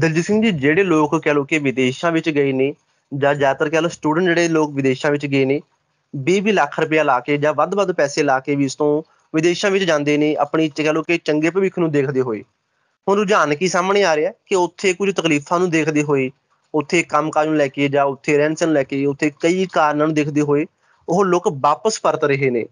ਦਲਜੀਤ ਸਿੰਘ ਜੀ ਜਿਹੜੇ ਲੋਕ ਕਹ ਲੋ ਕਿ ਵਿਦੇਸ਼ਾਂ ਵਿੱਚ ਗਏ ਨੇ ਜਾਂ ਜ਼ਿਆਦਾਤਰ ਕਹਿ ਲੋ ਸਟੂਡੈਂਟ ਜਿਹੜੇ ਲੋਕ ਵਿਦੇਸ਼ਾਂ ਵਿੱਚ ਗਏ ਨੇ 20 ਲੱਖ ਰੁਪਇਆ ਲਾ ਕੇ ਜਾਂ ਵੱਧ-ਵੱਧ ਪੈਸੇ ਲਾ ਕੇ ਵੀ ਇਸ ਤੋਂ ਵਿਦੇਸ਼ਾਂ ਵਿੱਚ ਜਾਂਦੇ ਨੇ ਆਪਣੀ ਕਹ ਲੋ ਕਿ ਚੰਗੇ ਭਵਿੱਖ ਨੂੰ ਦੇਖਦੇ ਹੋਏ ਹੁਣ ਰੁਝਾਨ ਕੀ ਸਾਹਮਣੇ ਆ ਰਿਹਾ ਕਿ ਉੱਥੇ ਕੁਝ ਤਕਲੀਫਾਂ ਨੂੰ ਦੇਖਦੇ ਹੋਏ ਉੱਥੇ ਕੰਮਕਾਜ ਨੂੰ ਲੈ ਕੇ ਜਾਂ ਉੱਥੇ ਰਹਿਣ-ਸਹਿਣ ਲੈ ਕੇ ਉੱਥੇ ਕਈ ਕਾਰਨਾਂ ਨੂੰ ਦੇਖਦੇ ਹੋਏ ਉਹ ਲੋਕ ਵਾਪਸ ਪਰਤ ਰਹੇ ਨੇ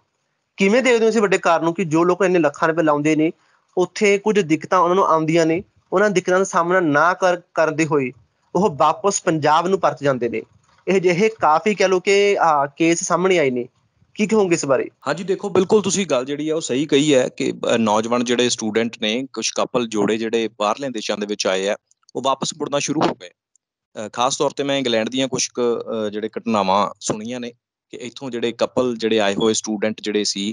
ਕਿਵੇਂ ਦੇਖਦੇ ਹੋ ਤੁਸੀਂ ਵੱਡੇ ਕਾਰਨ ਨੂੰ ਕਿ ਜੋ ਲੋਕ ਇੰਨੇ ਲੱਖਾਂ ਰੁਪਏ ਲਾਉਂਦੇ ਨੇ ਉੱਥੇ ਕੁਝ ਦਿੱਕਤਾਂ ਉਹਨਾਂ ਨੂੰ ਆਉਂਦੀਆਂ ਨੇ ਉਹਨਾਂ ਦਿੱਕਤਾਂ ਦਾ ਸਾਹਮਣਾ ਨਾ ਕਰ ਕਰਦੇ ਹੋਏ ਉਹ ਵਾਪਸ ਪੰਜਾਬ ਨੂੰ ਪਰਤ ਜਾਂਦੇ ਨੇ ਇਹ ਜਿਹੇ ਕਾਫੀ ਕਹ ਲੋ ਕਿ ਕੇਸ ਸਾਹਮਣੇ ਆਏ ਨੇ ਕੀ ਕਹੋਗੇ ਇਸ ਬਾਰੇ ਹਾਂਜੀ ਦੇਖੋ ਬਿਲਕੁਲ ਤੁਸੀਂ ਗੱਲ ਜਿਹੜੀ ਹੈ ਉਹ ਸਹੀ ਕਹੀ ਹੈ ਕਿ ਨੌਜਵਾਨ ਜਿਹੜੇ ਸਟੂਡੈਂਟ ਨੇ ਕੁਝ ਕਪਲ ਜੋੜੇ ਜਿਹੜੇ ਬਾਹਰਲੇ ਦੇਸ਼ਾਂ ਦੇ ਵਿੱਚ ਆਏ ਆ ਉਹ ਵਾਪਸ ਮੁੜਨਾ ਸ਼ੁਰੂ ਹੋ ਗਏ ਖਾਸ ਤੌਰ ਤੇ ਮੈਂ ਇੰਗਲੈਂਡ ਦੀਆਂ ਕੁਝ ਜਿਹੜੇ ਘਟਨਾਵਾਂ ਸੁਣੀਆਂ ਨੇ ਕਿ ਇੱਥੋਂ ਜਿਹੜੇ ਕਪਲ ਜਿਹੜੇ ਆਏ ਹੋਏ ਸਟੂਡੈਂਟ ਜਿਹੜੇ ਸੀ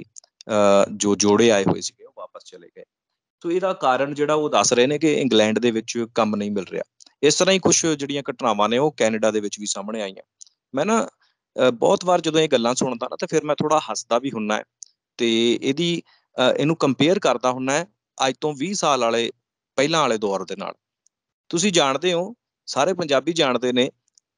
ਜੋ ਜੋੜੇ ਆਏ ਹੋਏ ਸੀਗੇ ਉਹ ਵਾਪਸ ਚਲੇ ਗਏ ਸੋ ਇਹਦਾ ਕਾਰਨ ਜਿਹੜਾ ਉਹ ਦੱਸ ਰਹੇ ਨੇ ਕਿ ਇੰਗਲੈਂਡ ਦੇ ਵਿੱਚ ਕੰਮ ਨਹੀਂ ਮਿਲ ਰਿਹਾ ਇਸ ਤਰ੍ਹਾਂ ਹੀ ਕੁਝ ਜਿਹੜੀਆਂ ਘਟਨਾਵਾਂ ਨੇ ਉਹ ਕੈਨੇਡਾ ਦੇ ਵਿੱਚ ਵੀ ਸਾਹਮਣੇ ਆਈਆਂ ਮੈਂ ਨਾ ਬਹੁਤ ਵਾਰ ਜਦੋਂ ਇਹ ਗੱਲਾਂ ਸੁਣਦਾ ਨਾ ਤਾਂ ਫਿਰ ਮੈਂ ਥੋੜਾ ਹੱਸਦਾ ਵੀ ਹੁੰਨਾ ਤੇ ਇਹਦੀ ਇਹਨੂੰ ਕੰਪੇਅਰ ਕਰਦਾ ਹੁੰਨਾ ਅੱਜ ਤੋਂ 20 ਸਾਲ ਵਾਲੇ ਪਹਿਲਾਂ ਵਾਲੇ ਦੌਰ ਦੇ ਨਾਲ ਤੁਸੀਂ ਜਾਣਦੇ ਹੋ ਸਾਰੇ ਪੰਜਾਬੀ ਜਾਣਦੇ ਨੇ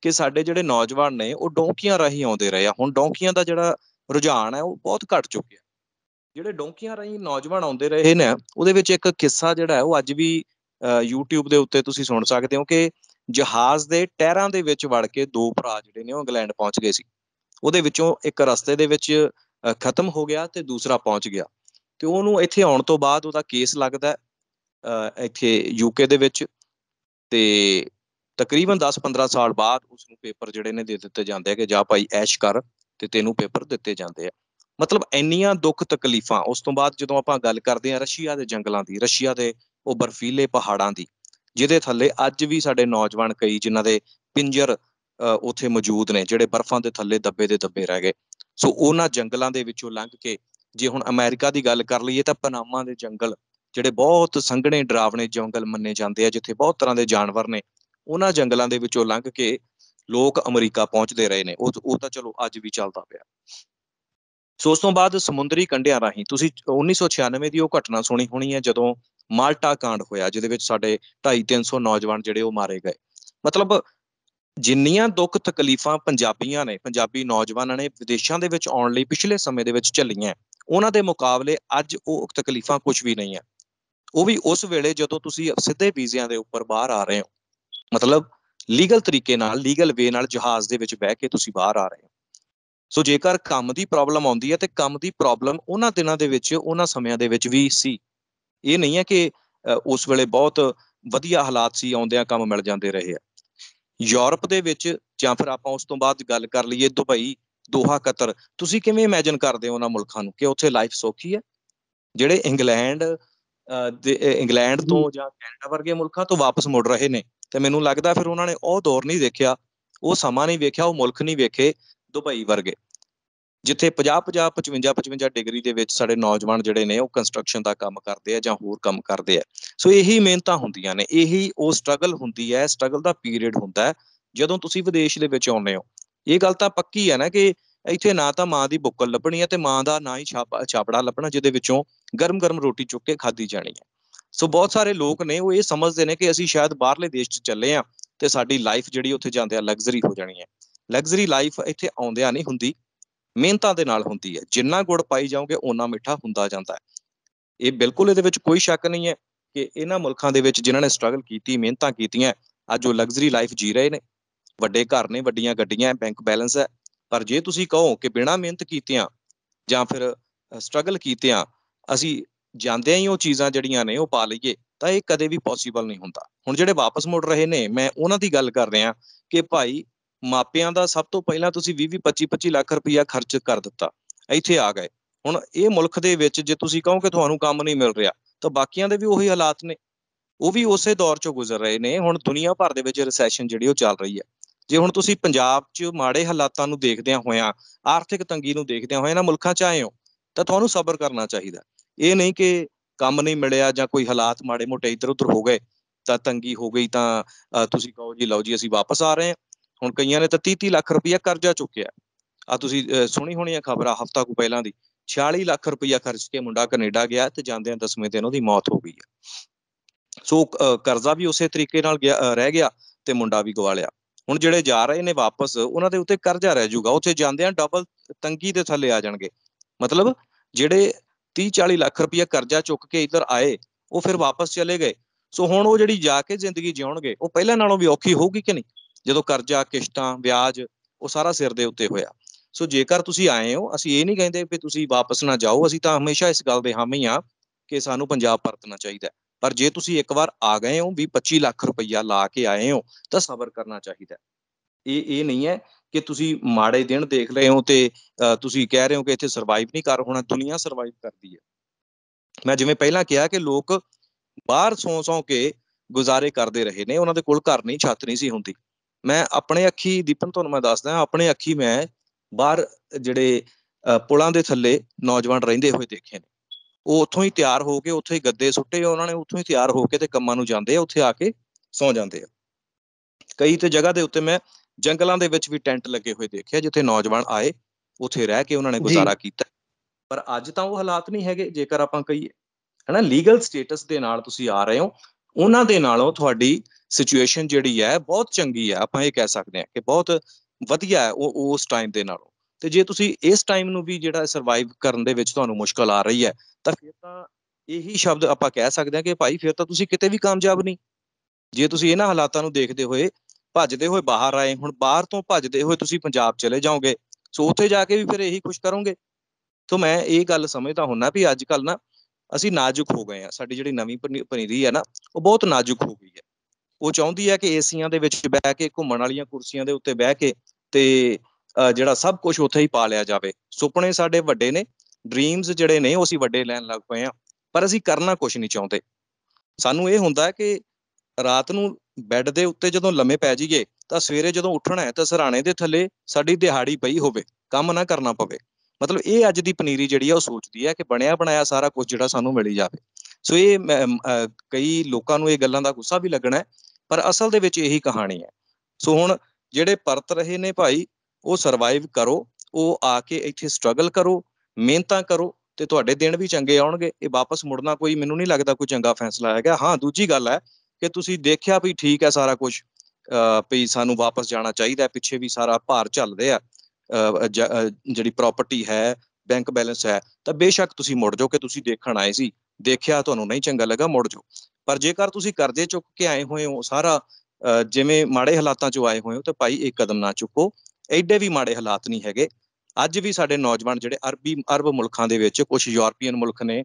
ਕਿ ਸਾਡੇ ਜਿਹੜੇ ਨੌਜਵਾਨ ਨੇ ਉਹ ਡੌਂਕੀਆਂ ਰਾਹੀਂ ਆਉਂਦੇ ਰਹੇ ਆ ਹੁਣ ਡੌਂਕੀਆਂ ਦਾ ਜਿਹੜਾ ਰੁਝਾਨ ਹੈ ਉਹ ਬਹੁਤ ਘਟ ਚੁੱਕਿਆ ਜਿਹੜੇ ਡੋਂਕੀਆਂ ਰਾਹੀਂ ਨੌਜਵਾਨ ਆਉਂਦੇ ਰਹੇ ਨੇ ਉਹਦੇ ਵਿੱਚ ਇੱਕ ਕਿੱਸਾ ਜਿਹੜਾ ਹੈ ਉਹ ਅੱਜ ਵੀ YouTube ਦੇ ਉੱਤੇ ਤੁਸੀਂ ਸੁਣ ਸਕਦੇ ਹੋ ਕਿ ਜਹਾਜ਼ ਦੇ ਟਾਇਰਾਂ ਦੇ ਵਿੱਚ ਵੜ ਕੇ ਦੋ ਭਰਾ ਜਿਹੜੇ ਨੇ ਉਹ ਇੰਗਲੈਂਡ ਪਹੁੰਚ ਗਏ ਸੀ ਉਹਦੇ ਵਿੱਚੋਂ ਇੱਕ ਰਸਤੇ ਦੇ ਵਿੱਚ ਖਤਮ ਹੋ ਗਿਆ ਤੇ ਦੂਸਰਾ ਪਹੁੰਚ ਗਿਆ ਤੇ ਉਹਨੂੰ ਇੱਥੇ ਆਉਣ ਤੋਂ ਬਾਅਦ ਉਹਦਾ ਕੇਸ ਲੱਗਦਾ ਇੱਥੇ ਯੂਕੇ ਦੇ ਵਿੱਚ ਤੇ ਤਕਰੀਬਨ 10-15 ਸਾਲ ਬਾਅਦ ਉਸ ਨੂੰ ਪੇਪਰ ਜਿਹੜੇ ਨੇ ਦੇ ਦਿੱਤੇ ਜਾਂਦੇ ਆ ਕਿ ਜਾ ਭਾਈ ਐਸ਼ ਕਰ ਤੇ ਤੈਨੂੰ ਪੇਪਰ ਦਿੱਤੇ ਜਾਂਦੇ ਆ ਮਤਲਬ ਇੰਨੀਆਂ ਦੁੱਖ ਤਕਲੀਫਾਂ ਉਸ ਤੋਂ ਬਾਅਦ ਜਦੋਂ ਆਪਾਂ ਗੱਲ ਕਰਦੇ ਹਾਂ ਰਸ਼ੀਆ ਦੇ ਜੰਗਲਾਂ ਦੀ ਰਸ਼ੀਆ ਦੇ ਉਹ ਬਰਫੀਲੇ ਪਹਾੜਾਂ ਦੀ ਜਿਹਦੇ ਥੱਲੇ ਅੱਜ ਵੀ ਸਾਡੇ ਨੌਜਵਾਨ ਕਈ ਜਿਨ੍ਹਾਂ ਦੇ ਪਿੰਜਰ ਉੱਥੇ ਮੌਜੂਦ ਨੇ ਜਿਹੜੇ ਬਰਫਾਂ ਦੇ ਥੱਲੇ ਦੱਬੇ ਦੇ ਦੱਬੇ ਰਹਿ ਗਏ ਸੋ ਉਹਨਾਂ ਜੰਗਲਾਂ ਦੇ ਵਿੱਚੋਂ ਲੰਘ ਕੇ ਜੇ ਹੁਣ ਅਮਰੀਕਾ ਦੀ ਗੱਲ ਕਰ ਲਈਏ ਤਾਂ ਪਨਾਮਾ ਦੇ ਜੰਗਲ ਜਿਹੜੇ ਬਹੁਤ ਸੰਘਣੇ ਡਰਾਵਣੇ ਜੰਗਲ ਮੰਨੇ ਜਾਂਦੇ ਆ ਜਿੱਥੇ ਬਹੁਤ ਤਰ੍ਹਾਂ ਦੇ ਜਾਨਵਰ ਨੇ ਉਹਨਾਂ ਜੰਗਲਾਂ ਦੇ ਵਿੱਚੋਂ ਲੰਘ ਕੇ ਲੋਕ ਅਮਰੀਕਾ ਪਹੁੰਚਦੇ ਰਹੇ ਨੇ ਉਹ ਉਹ ਤਾਂ ਚਲੋ ਅੱਜ ਵੀ ਚੱਲਦਾ ਪਿਆ ਸੋ ਉਸ ਤੋਂ ਬਾਅਦ ਸਮੁੰਦਰੀ ਕੰਢਿਆਂ ਰਾਹੀਂ ਤੁਸੀਂ 1996 ਦੀ ਉਹ ਘਟਨਾ ਸੁਣੀ ਹੋਣੀ ਹੈ ਜਦੋਂ ਮਾਲਟਾ ਕਾਂਡ ਹੋਇਆ ਜਿਹਦੇ ਵਿੱਚ ਸਾਡੇ 250-300 ਨੌਜਵਾਨ ਜਿਹੜੇ ਉਹ ਮਾਰੇ ਗਏ ਮਤਲਬ ਜਿੰਨੀਆਂ ਦੁੱਖ ਤਕਲੀਫਾਂ ਪੰਜਾਬੀਆਂ ਨੇ ਪੰਜਾਬੀ ਨੌਜਵਾਨਾਂ ਨੇ ਵਿਦੇਸ਼ਾਂ ਦੇ ਵਿੱਚ ਆਉਣ ਲਈ ਪਿਛਲੇ ਸਮੇਂ ਦੇ ਵਿੱਚ ਝੱਲੀਆਂ ਉਹਨਾਂ ਦੇ ਮੁਕਾਬਲੇ ਅੱਜ ਉਹ ਤਕਲੀਫਾਂ ਕੁਝ ਵੀ ਨਹੀਂ ਹੈ ਉਹ ਵੀ ਉਸ ਵੇਲੇ ਜਦੋਂ ਤੁਸੀਂ ਸਿੱਧੇ ਵੀਜ਼ਿਆਂ ਦੇ ਉੱਪਰ ਬਾਹਰ ਆ ਰਹੇ ਹੋ ਮਤਲਬ ਲੀਗਲ ਤਰੀਕੇ ਨਾਲ ਲੀਗਲ ਵੇ ਨਾਲ ਜਹਾਜ਼ ਦੇ ਵਿੱਚ ਬਹਿ ਕੇ ਤੁਸੀਂ ਬਾਹਰ ਆ ਰਹੇ ਹੋ ਸੋ ਜੇਕਰ ਕੰਮ ਦੀ ਪ੍ਰੋਬਲਮ ਆਉਂਦੀ ਹੈ ਤੇ ਕੰਮ ਦੀ ਪ੍ਰੋਬਲਮ ਉਹਨਾਂ ਦਿਨਾਂ ਦੇ ਵਿੱਚ ਉਹਨਾਂ ਸਮਿਆਂ ਦੇ ਵਿੱਚ ਵੀ ਸੀ ਇਹ ਨਹੀਂ ਹੈ ਕਿ ਉਸ ਵੇਲੇ ਬਹੁਤ ਵਧੀਆ ਹਾਲਾਤ ਸੀ ਆਉਂਦਿਆਂ ਕੰਮ ਮਿਲ ਜਾਂਦੇ ਰਹੇ ਆ ਯੂਰਪ ਦੇ ਵਿੱਚ ਜਾਂ ਫਿਰ ਆਪਾਂ ਉਸ ਤੋਂ ਬਾਅਦ ਗੱਲ ਕਰ ਲਈਏ ਦੁਬਈ ਦੋਹਾ ਕਤਰ ਤੁਸੀਂ ਕਿਵੇਂ ਇਮੇਜਿਨ ਕਰਦੇ ਹੋ ਉਹਨਾਂ ਮੁਲਕਾਂ ਨੂੰ ਕਿ ਉੱਥੇ ਲਾਈਫ ਸੌਖੀ ਹੈ ਜਿਹੜੇ ਇੰਗਲੈਂਡ ਦੇ ਇੰਗਲੈਂਡ ਤੋਂ ਜਾਂ ਕੈਨੇਡਾ ਵਰਗੇ ਮੁਲਕਾਂ ਤੋਂ ਵਾਪਸ ਮੁੜ ਰਹੇ ਨੇ ਤੇ ਮੈਨੂੰ ਲੱਗਦਾ ਫਿਰ ਉਹਨਾਂ ਨੇ ਉਹ ਦੌਰ ਨਹੀਂ ਦੇਖਿਆ ਉਹ ਸਮਾਂ ਨਹੀਂ ਵੇਖਿਆ ਉਹ ਮੁਲਕ ਨਹੀਂ ਵੇਖੇ ਦੁਬਈ ਵਰਗੇ ਜਿੱਥੇ 50 50 55 55 ਡਿਗਰੀ ਦੇ ਵਿੱਚ ਸਾਡੇ ਨੌਜਵਾਨ ਜਿਹੜੇ ਨੇ ਉਹ ਕੰਸਟਰਕਸ਼ਨ ਦਾ ਕੰਮ ਕਰਦੇ ਆ ਜਾਂ ਹੋਰ ਕੰਮ ਕਰਦੇ ਆ ਸੋ ਇਹੀ ਮਿਹਨਤਾਂ ਹੁੰਦੀਆਂ ਨੇ ਇਹੀ ਉਹ ਸਟਰਗਲ ਹੁੰਦੀ ਹੈ ਸਟਰਗਲ ਦਾ ਪੀਰੀਅਡ ਹੁੰਦਾ ਹੈ ਜਦੋਂ ਤੁਸੀਂ ਵਿਦੇਸ਼ ਦੇ ਵਿੱਚ ਆਉਂਦੇ ਹੋ ਇਹ ਗੱਲ ਤਾਂ ਪੱਕੀ ਹੈ ਨਾ ਕਿ ਇੱਥੇ ਨਾ ਤਾਂ ਮਾਂ ਦੀ ਬੁੱਕਲ ਲੱਭਣੀ ਹੈ ਤੇ ਮਾਂ ਦਾ ਨਾ ਹੀ ਛਾਪੜਾ ਲੱਭਣਾ ਜਿਹਦੇ ਵਿੱਚੋਂ ਗਰਮ-ਗਰਮ ਰੋਟੀ ਚੁੱਕ ਕੇ ਖਾਦੀ ਜਾਣੀ ਹੈ ਸੋ ਬਹੁਤ ਸਾਰੇ ਲੋਕ ਨੇ ਉਹ ਇਹ ਸਮਝਦੇ ਨੇ ਕਿ ਅਸੀਂ ਸ਼ਾਇਦ ਬਾਹਰਲੇ ਦੇਸ਼ 'ਚ ਚੱਲੇ ਆ ਤੇ ਸਾਡੀ ਲਾਈਫ ਜਿਹੜੀ ਉੱਥੇ ਜਾਂਦੇ ਆ ਲਗਜ਼ਰੀ ਹੋ ਜਾਣੀ ਹੈ ਲਗਜ਼ਰੀ ਲਾਈਫ ਇੱਥੇ ਆਉਂਦਿਆਂ ਨਹੀਂ ਹੁੰਦੀ ਮਿਹਨਤਾਂ ਦੇ ਨਾਲ ਹੁੰਦੀ ਹੈ ਜਿੰਨਾ ਗੁੜ ਪਾਈ ਜਾਓਗੇ ਓਨਾ ਮਿੱਠਾ ਹੁੰਦਾ ਜਾਂਦਾ ਹੈ ਇਹ ਬਿਲਕੁਲ ਇਹਦੇ ਵਿੱਚ ਕੋਈ ਸ਼ੱਕ ਨਹੀਂ ਹੈ ਕਿ ਇਹਨਾਂ ਮੁਲਕਾਂ ਦੇ ਵਿੱਚ ਜਿਨ੍ਹਾਂ ਨੇ ਸਟਰਗਲ ਕੀਤੀ ਮਿਹਨਤਾਂ ਕੀਤੀਆਂ ਅੱਜ ਉਹ ਲਗਜ਼ਰੀ ਲਾਈਫ ਜੀ ਰਹੇ ਨੇ ਵੱਡੇ ਘਰ ਨੇ ਵੱਡੀਆਂ ਗੱਡੀਆਂ ਬੈਂਕ ਬੈਲੈਂਸ ਹੈ ਪਰ ਜੇ ਤੁਸੀਂ ਕਹੋ ਕਿ ਬਿਨਾਂ ਮਿਹਨਤ ਕੀਤਿਆਂ ਜਾਂ ਫਿਰ ਸਟਰਗਲ ਕੀਤਿਆਂ ਅਸੀਂ ਜਾਂਦੇ ਹੀ ਉਹ ਚੀਜ਼ਾਂ ਜਿਹੜੀਆਂ ਨੇ ਉਹ ਪਾ ਲਈਏ ਤਾਂ ਇਹ ਕਦੇ ਵੀ ਪੋਸੀਬਲ ਨਹੀਂ ਹੁੰਦਾ ਹੁਣ ਜਿਹੜੇ ਵਾਪਸ ਮੁੜ ਰਹੇ ਨੇ ਮੈਂ ਉਹਨਾਂ ਦੀ ਗੱਲ ਕਰ ਰਿਹਾ ਕਿ ਭਾਈ ਮਾਪਿਆਂ ਦਾ ਸਭ ਤੋਂ ਪਹਿਲਾਂ ਤੁਸੀਂ 20 25 25 ਲੱਖ ਰੁਪਇਆ ਖਰਚ ਕਰ ਦਿੱਤਾ ਇੱਥੇ ਆ ਗਏ ਹੁਣ ਇਹ ਮੁਲਕ ਦੇ ਵਿੱਚ ਜੇ ਤੁਸੀਂ ਕਹੋ ਕਿ ਤੁਹਾਨੂੰ ਕੰਮ ਨਹੀਂ ਮਿਲ ਰਿਹਾ ਤਾਂ ਬਾਕੀਆਂ ਦੇ ਵੀ ਉਹੀ ਹਾਲਾਤ ਨੇ ਉਹ ਵੀ ਉਸੇ ਦੌਰ ਚੋਂ ਗੁਜ਼ਰ ਰਹੇ ਨੇ ਹੁਣ ਦੁਨੀਆ ਭਰ ਦੇ ਵਿੱਚ ਰੈਸੈਸ਼ਨ ਜਿਹੜੀ ਉਹ ਚੱਲ ਰਹੀ ਹੈ ਜੇ ਹੁਣ ਤੁਸੀਂ ਪੰਜਾਬ 'ਚ ਮਾੜੇ ਹਾਲਾਤਾਂ ਨੂੰ ਦੇਖਦਿਆਂ ਹੋਇਆਂ ਆਰਥਿਕ ਤੰਗੀ ਨੂੰ ਦੇਖਦਿਆਂ ਹੋਇਆਂ ਇਹਨਾਂ ਮੁਲਕਾਂ 'ਚ ਆਏ ਹੋ ਤਾਂ ਤੁਹਾਨੂੰ ਸਬਰ ਕਰਨਾ ਚਾਹੀਦਾ ਇਹ ਨਹੀਂ ਕਿ ਕੰਮ ਨਹੀਂ ਮਿਲਿਆ ਜਾਂ ਕੋਈ ਹਾਲਾਤ ਮਾੜੇ ਮੋਟੇ ਇੱਧਰ ਉੱਧਰ ਹੋ ਗਏ ਤਾਂ ਤੰਗੀ ਹੋ ਗਈ ਤਾਂ ਤੁਸੀਂ ਕਹੋ ਜੀ ਲਓ ਜੀ ਅਸੀਂ ਵਾਪਸ ਆ ਰਹੇ ਹਾਂ ਹੁਣ ਕਈਆਂ ਨੇ ਤਾਂ 30-30 ਲੱਖ ਰੁਪਇਆ ਕਰਜ਼ਾ ਚੁੱਕਿਆ ਆ ਤੁਸੀਂ ਸੁਣੀ ਹੋਣੀ ਆ ਖਬਰ ਆ ਹਫਤਾ ਕੁ ਪਹਿਲਾਂ ਦੀ 46 ਲੱਖ ਰੁਪਇਆ ਖਰਚ ਕੇ ਮੁੰਡਾ ਕੈਨੇਡਾ ਗਿਆ ਤੇ ਜਾਂਦਿਆਂ ਦਸਵੇਂ ਦਿਨ ਉਹਦੀ ਮੌਤ ਹੋ ਗਈ ਆ ਸੋ ਕਰਜ਼ਾ ਵੀ ਉਸੇ ਤਰੀਕੇ ਨਾਲ ਰਹਿ ਗਿਆ ਤੇ ਮੁੰਡਾ ਵੀ ਗਵਾ ਲਿਆ ਹੁਣ ਜਿਹੜੇ ਜਾ ਰਹੇ ਨੇ ਵਾਪਸ ਉਹਨਾਂ ਦੇ ਉੱਤੇ ਕਰਜ਼ਾ ਰਹਿ ਜਾਊਗਾ ਉੱਥੇ ਜਾਂਦਿਆਂ ਡਬਲ ਤੰਗੀ ਦੇ ਥੱਲੇ ਆ ਜਾਣਗੇ ਮਤਲਬ ਜਿਹੜੇ 30 40 ਲੱਖ ਰੁਪਇਆ ਕਰਜ਼ਾ ਚੁੱਕ ਕੇ ਇੱਧਰ ਆਏ ਉਹ ਫਿਰ ਵਾਪਸ ਚਲੇ ਗਏ ਸੋ ਹੁਣ ਉਹ ਜਿਹੜੀ ਜਾ ਕੇ ਜ਼ਿੰਦਗੀ ਜਿਉਣਗੇ ਉਹ ਪਹਿਲਾਂ ਨਾਲੋਂ ਵੀ ਔਖੀ ਹੋਊਗੀ ਕਿ ਨਹੀਂ ਜਦੋਂ ਕਰਜ਼ਾ ਕਿਸ਼ਤਾਂ ਵਿਆਜ ਉਹ ਸਾਰਾ ਸਿਰ ਦੇ ਉੱਤੇ ਹੋਇਆ ਸੋ ਜੇਕਰ ਤੁਸੀਂ ਆਏ ਹੋ ਅਸੀਂ ਇਹ ਨਹੀਂ ਕਹਿੰਦੇ ਕਿ ਤੁਸੀਂ ਵਾਪਸ ਨਾ ਜਾਓ ਅਸੀਂ ਤਾਂ ਹਮੇਸ਼ਾ ਇਸ ਗੱਲ ਦੇ ਹਾਮੀ ਆ ਕਿ ਸਾਨੂੰ ਪੰਜਾਬ ਪਰਤਣਾ ਚਾਹੀਦਾ ਪਰ ਜੇ ਤੁਸੀਂ ਇੱਕ ਵਾਰ ਆ ਗਏ ਹੋ ਵੀ 25 ਲੱਖ ਰੁਪਈਆ ਲਾ ਕੇ ਆਏ ਹੋ ਤਾਂ ਸਬਰ ਕਰਨਾ ਚਾਹੀਦਾ ਇਹ ਇਹ ਨਹੀਂ ਹੈ ਕਿ ਤੁਸੀਂ ਮਾੜੇ ਦਿਨ ਦੇਖ ਰਹੇ ਹੋ ਤੇ ਤੁਸੀਂ ਕਹਿ ਰਹੇ ਹੋ ਕਿ ਇੱਥੇ ਸਰਵਾਈਵ ਨਹੀਂ ਕਰ ਹੋਣਾ ਦੁਨੀਆ ਸਰਵਾਈਵ ਕਰਦੀ ਹੈ ਮੈਂ ਜਿਵੇਂ ਪਹਿਲਾਂ ਕਿਹਾ ਕਿ ਲੋਕ ਬਾਹਰ ਸੌਂ ਸੌਂ ਕੇ ਗੁਜ਼ਾਰੇ ਕਰਦੇ ਰਹੇ ਨੇ ਉਹਨਾਂ ਦੇ ਕੋਲ ਘਰ ਨਹੀਂ ਛੱਤ ਨਹੀਂ ਸੀ ਹੁੰਦੀ ਮੈਂ ਆਪਣੇ ਅੱਖੀ ਦੀਪਨ ਤੁਹਾਨੂੰ ਮੈਂ ਦੱਸਦਾ ਆਪਣੇ ਅੱਖੀ ਮੈਂ ਬਾਹਰ ਜਿਹੜੇ ਪੁਲਾਂ ਦੇ ਥੱਲੇ ਨੌਜਵਾਨ ਰਹਿੰਦੇ ਹੋਏ ਦੇਖੇ ਨੇ ਉਹ ਉੱਥੋਂ ਹੀ ਤਿਆਰ ਹੋ ਕੇ ਉੱਥੇ ਹੀ ਗੱਦੇ ਸੁੱਟੇ ਉਹਨਾਂ ਨੇ ਉੱਥੋਂ ਹੀ ਤਿਆਰ ਹੋ ਕੇ ਤੇ ਕੰਮਾਂ ਨੂੰ ਜਾਂਦੇ ਆ ਉੱਥੇ ਆ ਕੇ ਸੌ ਜਾਂਦੇ ਆ ਕਈ ਤੇ ਜਗ੍ਹਾ ਦੇ ਉੱਤੇ ਮੈਂ ਜੰਗਲਾਂ ਦੇ ਵਿੱਚ ਵੀ ਟੈਂਟ ਲੱਗੇ ਹੋਏ ਦੇਖਿਆ ਜਿੱਥੇ ਨੌਜਵਾਨ ਆਏ ਉੱਥੇ ਰਹਿ ਕੇ ਉਹਨਾਂ ਨੇ ਗੁਜ਼ਾਰਾ ਕੀਤਾ ਪਰ ਅੱਜ ਤਾਂ ਉਹ ਹਾਲਾਤ ਨਹੀਂ ਹੈਗੇ ਜੇਕਰ ਆਪਾਂ ਕਹੀਏ ਹਨਾ ਲੀਗਲ ਸਟੇਟਸ ਦੇ ਨਾਲ ਤੁਸੀਂ ਆ ਰਹੇ ਹੋ ਉਹਨਾਂ ਦੇ ਨਾਲੋਂ ਤੁਹਾਡੀ ਸਿਚੁਏਸ਼ਨ ਜਿਹੜੀ ਹੈ ਬਹੁਤ ਚੰਗੀ ਹੈ ਆਪਾਂ ਇਹ ਕਹਿ ਸਕਦੇ ਹਾਂ ਕਿ ਬਹੁਤ ਵਧੀਆ ਹੈ ਉਹ ਉਸ ਟਾਈਮ ਦੇ ਨਾਲੋਂ ਤੇ ਜੇ ਤੁਸੀਂ ਇਸ ਟਾਈਮ ਨੂੰ ਵੀ ਜਿਹੜਾ ਸਰਵਾਈਵ ਕਰਨ ਦੇ ਵਿੱਚ ਤੁਹਾਨੂੰ ਮੁਸ਼ਕਲ ਆ ਰਹੀ ਹੈ ਤਾਂ ਫਿਰ ਤਾਂ ਇਹੀ ਸ਼ਬਦ ਆਪਾਂ ਕਹਿ ਸਕਦੇ ਹਾਂ ਕਿ ਭਾਈ ਫਿਰ ਤਾਂ ਤੁਸੀਂ ਕਿਤੇ ਵੀ ਕਾਮਯਾਬ ਨਹੀਂ ਜੇ ਤੁਸੀਂ ਇਹਨਾਂ ਹਾਲਾਤਾਂ ਨੂੰ ਦੇਖਦੇ ਹੋਏ ਭੱਜਦੇ ਹੋਏ ਬਾਹਰ ਆਏ ਹੁਣ ਬਾਹਰ ਤੋਂ ਭੱਜਦੇ ਹੋਏ ਤੁਸੀਂ ਪੰਜਾਬ ਚਲੇ ਜਾਓਗੇ ਸੋ ਉੱਥੇ ਜਾ ਕੇ ਵੀ ਫਿਰ ਇਹੀ ਕੁਝ ਕਰੋਗੇ ਤੋਂ ਮੈਂ ਇਹ ਗੱਲ ਸਮਝਦਾ ਹੁੰਨਾ ਵੀ ਅੱਜ ਕੱਲ ਨਾ ਅਸੀਂ ਨਾਜ਼ੁਕ ਹੋ ਗਏ ਆ ਸਾਡੀ ਜਿਹੜੀ ਨਵੀਂ ਪਨੀਰੀ ਹੈ ਨਾ ਉਹ ਬਹੁਤ ਨਾਜ਼ੁਕ ਹੋ ਗਈ ਹੈ ਉਹ ਚਾਹੁੰਦੀ ਹੈ ਕਿ ਏਸੀਆਂ ਦੇ ਵਿੱਚ ਬੈ ਕੇ ਘੁੰਮਣ ਵਾਲੀਆਂ ਕੁਰਸੀਆਂ ਦੇ ਉੱਤੇ ਬਹਿ ਕੇ ਤੇ ਜਿਹੜਾ ਸਭ ਕੁਝ ਉੱਥੇ ਹੀ ਪਾ ਲਿਆ ਜਾਵੇ ਸੁਪਨੇ ਸਾਡੇ ਵੱਡੇ ਨੇ ਡ੍ਰੀਮਸ ਜਿਹੜੇ ਨੇ ਉਹ ਅਸੀਂ ਵੱਡੇ ਲੈਣ ਲੱਗ ਪਏ ਆ ਪਰ ਅਸੀਂ ਕਰਨਾ ਕੁਝ ਨਹੀਂ ਚਾਹੁੰਦੇ ਸਾਨੂੰ ਇਹ ਹੁੰਦਾ ਹੈ ਕਿ ਰਾਤ ਨੂੰ ਬੈੱਡ ਦੇ ਉੱਤੇ ਜਦੋਂ ਲੰਮੇ ਪੈ ਜਾਈਏ ਤਾਂ ਸਵੇਰੇ ਜਦੋਂ ਉੱਠਣਾ ਹੈ ਤਾਂ ਸਰਾਣੇ ਦੇ ਥੱਲੇ ਸਾਡੀ ਦਿਹਾੜੀ ਪਈ ਹੋਵੇ ਕੰਮ ਨਾ ਕਰਨਾ ਪਵੇ ਮਤਲਬ ਇਹ ਅੱਜ ਦੀ ਪਨੀਰੀ ਜਿਹੜੀ ਆ ਉਹ ਸੋਚਦੀ ਹੈ ਕਿ ਬਣਿਆ ਬਣਾਇਆ ਸਾਰਾ ਕੁਝ ਜਿਹੜਾ ਸਾਨੂੰ ਮਿਲੀ ਜਾਵੇ ਸੋ ਇਹ ਕਈ ਲੋਕਾਂ ਨੂੰ ਇਹ ਗੱਲਾਂ ਦਾ ਗੁੱਸਾ ਵੀ ਲੱਗਣਾ ਹੈ ਪਰ ਅਸਲ ਦੇ ਵਿੱਚ ਇਹੀ ਕਹਾਣੀ ਹੈ ਸੋ ਹੁਣ ਜਿਹੜੇ ਪਰਤ ਰਹੇ ਨੇ ਭਾਈ ਉਹ ਸਰਵਾਈਵ ਕਰੋ ਉਹ ਆ ਕੇ ਇੱਥੇ ਸਟਰਗਲ ਕਰੋ ਮਿਹਨਤਾਂ ਕਰੋ ਤੇ ਤੁਹਾਡੇ ਦਿਨ ਵੀ ਚੰਗੇ ਆਉਣਗੇ ਇਹ ਵਾਪਸ ਮੁੜਨਾ ਕੋਈ ਮੈਨੂੰ ਨਹੀਂ ਲੱਗਦਾ ਕੋਈ ਚੰਗਾ ਫੈਸਲਾ ਹੈਗਾ ਹਾਂ ਦੂਜੀ ਗੱਲ ਹੈ ਕਿ ਤੁਸੀਂ ਦੇਖਿਆ ਵੀ ਠੀਕ ਹੈ ਸਾਰਾ ਕੁਝ ਵੀ ਸਾਨੂੰ ਵਾਪਸ ਜਾਣਾ ਚਾਹੀਦਾ ਪਿੱਛੇ ਵੀ ਸਾਰਾ ਭਾਰ ਚੱਲਦੇ ਆ ਜਿਹੜੀ ਪ੍ਰਾਪਰਟੀ ਹੈ ਬੈਂਕ ਬੈਲੈਂਸ ਹੈ ਤਾਂ ਬੇਸ਼ੱਕ ਤੁਸੀਂ ਮੁੜ ਜਾਓ ਕਿ ਤੁਸੀਂ ਦੇਖਣ ਆਏ ਸੀ ਦੇਖਿਆ ਤੁਹਾਨੂੰ ਨਹੀਂ ਚੰਗਾ ਲੱਗਾ ਮੁੜ ਜਾਓ ਪਰ ਜੇਕਰ ਤੁਸੀਂ ਕਰਜ਼ੇ ਚੁੱਕ ਕੇ ਆਏ ਹੋਏ ਹੋ ਸਾਰਾ ਜਿਵੇਂ ਮਾੜੇ ਹਾਲਾਤਾਂ 'ਚੋਂ ਆਏ ਹੋਏ ਹੋ ਤਾਂ ਭਾਈ ਇੱਕ ਕਦਮ ਨਾ ਚੁੱਕੋ ਐਡੇ ਵੀ ਮਾੜੇ ਹਾਲਾਤ ਨਹੀਂ ਹੈਗੇ ਅੱਜ ਵੀ ਸਾਡੇ ਨੌਜਵਾਨ ਜਿਹੜੇ ਅਰਬੀ ਅਰਬ ਮੁਲਕਾਂ ਦੇ ਵਿੱਚ ਕੁਝ ਯੂਰਪੀਅਨ ਮੁਲਕ ਨੇ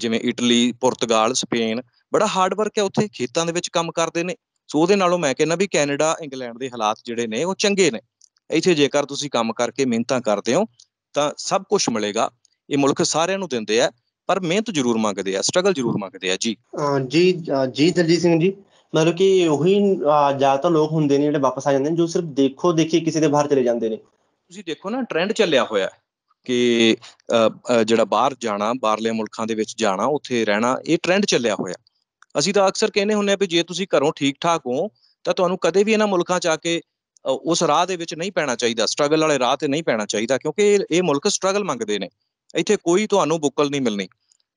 ਜਿਵੇਂ ਇਟਲੀ ਪੁਰਤਗਾਲ ਸਪੇਨ ਬੜਾ ਹਾਰਡ ਵਰਕ ਹੈ ਉੱਥੇ ਖੇਤਾਂ ਦੇ ਵਿੱਚ ਕੰਮ ਕਰਦੇ ਨੇ ਸੋ ਉਹਦੇ ਨਾਲੋਂ ਮੈਂ ਕਹਿੰਦਾ ਵੀ ਕੈਨੇਡਾ ਇੰਗਲੈਂਡ ਦੇ ਹਾਲਾਤ ਜਿਹੜੇ ਨੇ ਉਹ ਚੰਗੇ ਨੇ ਇੱਥੇ ਜੇਕਰ ਤੁਸੀਂ ਕੰਮ ਕਰਕੇ ਮਿਹਨਤਾਂ ਕਰਦੇ ਹੋ ਤਾਂ ਸਭ ਕੁਝ ਮਿਲੇਗਾ ਇਹ ਮੁਲਕ ਸਾਰਿਆਂ ਨੂੰ ਦਿੰਦੇ ਆ ਪਰ ਮਿਹਨਤ ਜ਼ਰੂਰ ਮੰਗਦੇ ਆ ਸਟਰਗਲ ਜ਼ਰੂਰ ਮੰਗਦੇ ਆ ਜੀ ਜੀ ਜੀ ਦਲਜੀਤ ਸਿੰਘ ਜੀ ਮਤਲਬ ਕਿ ਉਹੀ ਜ਼ਿਆਦਾਤਰ ਲੋਕ ਹੁੰਦੇ ਨੇ ਜਿਹੜੇ ਵਾਪਸ ਆ ਜਾਂਦੇ ਨੇ ਜੋ ਸਿਰਫ ਦੇਖੋ ਦੇਖੀ ਕਿਸੇ ਦੇ ਬਾਹਰ ਚਲੇ ਜਾਂਦੇ ਨੇ ਤੁਸੀਂ ਦੇਖੋ ਨਾ ਟ੍ਰੈਂਡ ਚੱਲਿਆ ਹੋਇਆ ਹੈ ਕਿ ਜਿਹੜਾ ਬਾਹਰ ਜਾਣਾ ਬਾਹਰਲੇ ਮੁਲਕਾਂ ਦੇ ਵਿੱਚ ਜਾਣਾ ਉੱਥੇ ਰਹਿਣਾ ਇਹ ਟ੍ਰੈਂਡ ਚੱਲਿਆ ਹੋਇਆ ਅਸੀਂ ਤਾਂ ਅਕਸਰ ਕਹਿੰਦੇ ਹੁੰਨੇ ਆ ਵੀ ਜੇ ਤੁਸੀਂ ਘਰੋਂ ਠੀਕ ਠਾਕ ਹੋ ਤਾਂ ਤੁਹਾਨੂੰ ਕਦੇ ਵੀ ਇਹਨਾਂ ਮੁਲਕਾਂ 'ਚ ਆ ਕੇ ਉਸ ਰਾਹ ਦੇ ਵਿੱਚ ਨਹੀਂ ਪੈਣਾ ਚਾਹੀਦਾ ਸਟਰਗਲ ਵਾਲੇ ਰਾਹ ਤੇ ਨਹੀਂ ਪੈਣਾ ਚਾਹੀਦਾ ਕਿਉਂਕਿ ਇਹ ਮੁਲਕ ਸਟਰਗਲ ਮੰਗਦੇ ਨੇ ਇੱਥੇ ਕੋਈ ਤੁਹਾਨੂੰ ਬੁੱਕਲ ਨਹੀਂ ਮਿਲਣੀ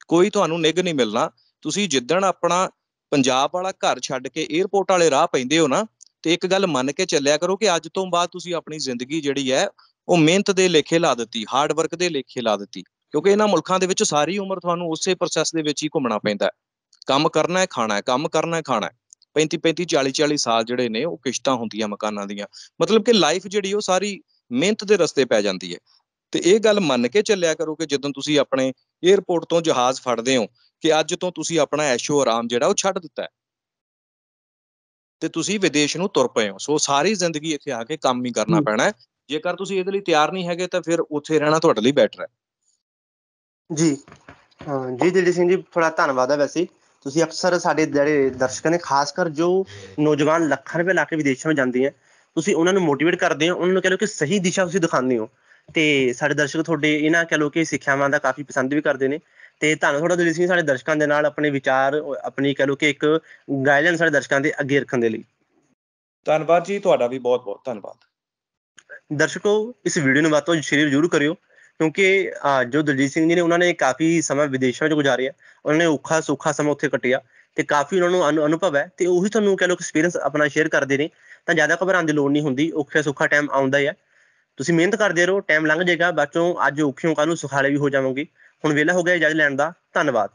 ਕੋਈ ਤੁਹਾਨੂੰ ਨਿੱਗ ਨਹੀਂ ਮਿਲਣਾ ਤੁਸੀਂ ਜਿੱਦਣ ਆਪਣਾ ਪੰਜਾਬ ਵਾਲਾ ਘਰ ਛੱਡ ਕੇ 에어ਪੋਰਟ ਵਾਲੇ ਰਾਹ ਪੈਂਦੇ ਹੋ ਨਾ ਤੇ ਇੱਕ ਗੱਲ ਮੰਨ ਕੇ ਚੱਲਿਆ ਕਰੋ ਕਿ ਅੱਜ ਤੋਂ ਬਾਅਦ ਤੁਸੀਂ ਆਪਣੀ ਜ਼ਿੰਦਗੀ ਜਿਹੜੀ ਹੈ ਉਹ ਮਿਹਨਤ ਦੇ ਲੇਖੇ ਲਾ ਦਿੱਤੀ ਹਾਰਡ ਵਰਕ ਦੇ ਲੇਖੇ ਲਾ ਦਿੱਤੀ ਕਿਉਂਕਿ ਇਹਨਾਂ ਮੁਲਕਾਂ ਦੇ ਵਿੱਚ ਸਾਰੀ ਉਮਰ ਤੁਹਾਨੂੰ ਉਸੇ ਪ੍ਰੋਸੈਸ ਦੇ ਵਿੱਚ ਹੀ ਘੁੰਮਣਾ ਪੈਂਦਾ ਹੈ ਕੰਮ ਕਰਨਾ ਹੈ ਖਾਣਾ ਹੈ ਕੰਮ ਕਰਨਾ ਹੈ ਖਾਣਾ ਹੈ 35 35 40 40 ਸਾਲ ਜਿਹੜੇ ਨੇ ਉਹ ਕਿਸ਼ਤਾਂ ਹੁੰਦੀਆਂ ਮਕਾਨਾਂ ਦੀਆਂ ਮਤਲਬ ਕਿ ਲਾਈਫ ਜਿਹੜੀ ਉਹ ਸਾਰੀ ਮਿਹਨਤ ਦੇ ਰਸਤੇ ਪੈ ਜਾਂਦੀ ਹੈ ਤੇ ਇਹ ਗੱਲ ਮੰਨ ਕੇ ਚੱਲਿਆ ਕਰੋ ਕਿ ਜਦੋਂ ਤੁਸੀਂ ਆਪਣੇ 에어ਪੋਰਟ ਤੋਂ ਜਹਾਜ਼ ਫੜਦੇ ਹੋ ਕਿ ਅੱਜ ਤੋਂ ਤੁਸੀਂ ਆਪਣਾ ਐਸ਼ੋ ਆਰਾਮ ਜਿਹੜਾ ਉਹ ਛੱਡ ਦਿੱਤਾ ਹੈ ਤੇ ਤੁਸੀਂ ਵਿਦੇਸ਼ ਨੂੰ ਤੁਰ ਪਏ ਹੋ ਸੋ ਸਾਰੀ ਜ਼ਿੰਦਗੀ ਇੱਥੇ ਆ ਕੇ ਕੰਮ ਹੀ ਕਰਨਾ ਪੈਣਾ ਜੇਕਰ ਤੁਸੀਂ ਇਹਦੇ ਲਈ ਤਿਆਰ ਨਹੀਂ ਹੈਗੇ ਤਾਂ ਫਿਰ ਉੱਥੇ ਰਹਿਣਾ ਤੁਹਾਡੇ ਲਈ ਬੈਟਰ ਹੈ ਜੀ ਜੀ ਦਿਲਜੀਤ ਸਿੰਘ ਜੀ ਥੋੜਾ ਧੰਨਵਾਦ ਹੈ ਵੈਸੇ ਤੁਸੀਂ ਅਕਸਰ ਸਾਡੇ ਜਿਹੜੇ ਦਰਸ਼ਕ ਨੇ ਖਾਸ ਕਰ ਜੋ ਨੌਜਵਾਨ ਲੱਖਾਂ ਰੁਪਏ ਲਾ ਕੇ ਵਿਦੇਸ਼ਾਂ ਵਿੱਚ ਜਾਂਦੇ ਹੈ ਤੁਸੀਂ ਉਹਨਾਂ ਨੂੰ ਮੋਟੀਵੇਟ ਕਰਦੇ ਹੋ ਉਹਨਾਂ ਨੂੰ ਕਹਿੰਦੇ ਕਿ ਸਹੀ ਦਿਸ਼ਾ ਤੁਸੀਂ ਦਿਖਾਉਂਦੇ ਹੋ ਤੇ ਸਾਡੇ ਦਰਸ਼ਕ ਤੁਹਾਡੇ ਇਹਨਾਂ ਕਹ ਲੋ ਕਿ ਸਿੱਖਿਆਵਾਂ ਦਾ ਕਾਫੀ ਪਸੰਦ ਵੀ ਕਰਦੇ ਨੇ ਤੇ ਤੁਹਾਨੂੰ ਥੋੜਾ ਦਿਲ ਸੀ ਸਾਡੇ ਦਰਸ਼ਕਾਂ ਦੇ ਨਾਲ ਆਪਣੇ ਵਿਚਾਰ ਆਪਣੀ ਕਹ ਲੋ ਕਿ ਇੱਕ ਗਾਈਡਲਾਈਨ ਸਾਡੇ ਦਰਸ਼ਕਾਂ ਦੇ ਅੱਗੇ ਰੱਖਣ ਦੇ ਲਈ ਧੰਨਵਾਦ ਜੀ ਤੁਹਾਡਾ ਵੀ ਬਹੁਤ ਬਹੁਤ ਧੰਨਵਾਦ ਦਰਸ਼ਕੋ ਇਸ ਵੀਡੀਓ ਨੂੰ ਵੱਧ ਤੋਂ ਸ਼ੇਅਰ ਜ਼ਰੂਰ ਕਰਿਓ ਕਿਉਂਕਿ ਜੋ ਦਲਜੀਤ ਸਿੰਘ ਜੀ ਨੇ ਉਹਨਾਂ ਨੇ ਕਾਫੀ ਸਮਾਂ ਵਿਦੇਸ਼ਾਂ 'ਚ ਗੁਜ਼ਾਰਿਆ ਉਹਨਾਂ ਨੇ ਔਖਾ ਸੌਖਾ ਸਮਾਂ ਉੱਥੇ ਕੱਟਿਆ ਤੇ ਕਾਫੀ ਉਹਨਾਂ ਨੂੰ ਅਨੁਭਵ ਹੈ ਤੇ ਉਹੀ ਤੁਹਾਨੂੰ ਕਹਿ ਲੋ ਐਕਸਪੀਰੀਅੰਸ ਆਪਣਾ ਸ਼ੇਅਰ ਕਰਦੇ ਨੇ ਤਾਂ ਜ਼ਿਆਦਾ ਘਬਰਾਉਣ ਦੀ ਲੋੜ ਨਹੀਂ ਹੁੰਦੀ ਔਖਾ ਸੌਖਾ ਟਾਈਮ ਆਉਂਦਾ ਹੀ ਹੈ ਤੁਸੀਂ ਮਿਹਨਤ ਕਰਦੇ ਰਹੋ ਟਾਈਮ ਲੰਘ ਜਾਏਗਾ ਬਾਅਦੋਂ ਅੱਜ ਔਖਿਓਂ ਕੱਲ ਨੂੰ ਸੁਖਾਲੇ ਵੀ ਹੋ ਜਾਵੋਗੇ ਹੁਣ ਵੇਲਾ ਹੋ ਗਿਆ ਇਜਾਜ਼ਤ ਲੈਣ ਦਾ ਧੰਨਵਾਦ